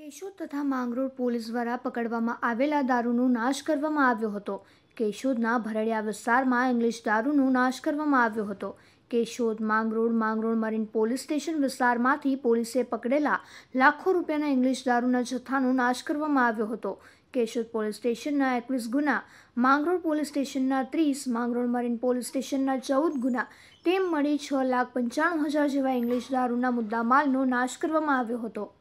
કેશોદ તથા માંગરોળ પોલીસ દ્વારા પકડવામાં આવેલા દારૂનો નાશ કરવામાં આવ્યો હતો કેશોદના ભરડિયા વિસ્તારમાં ઇંગ્લિશ દારૂનો નાશ કરવામાં આવ્યો હતો Keshod Mangrol Mangrol marine police station વિસ્તારમાંથી પોલીસે પકડેલા લાખો રૂપિયાના ઇંગ્લિશ દારૂના જથ્થાનો નાશ કરવામાં આવ્યો હતો કેશોદ પોલીસ સ્ટેશનના એકવીસ ગુના માંગરોળ પોલીસ સ્ટેશનના ત્રીસ માંગરોળ મરીન પોલીસ સ્ટેશનના ચૌદ ગુના તેમ મળી છ લાખ પંચાણું હજાર જેવા ઇંગ્લિશ દારૂના મુદ્દામાલનો નાશ કરવામાં આવ્યો હતો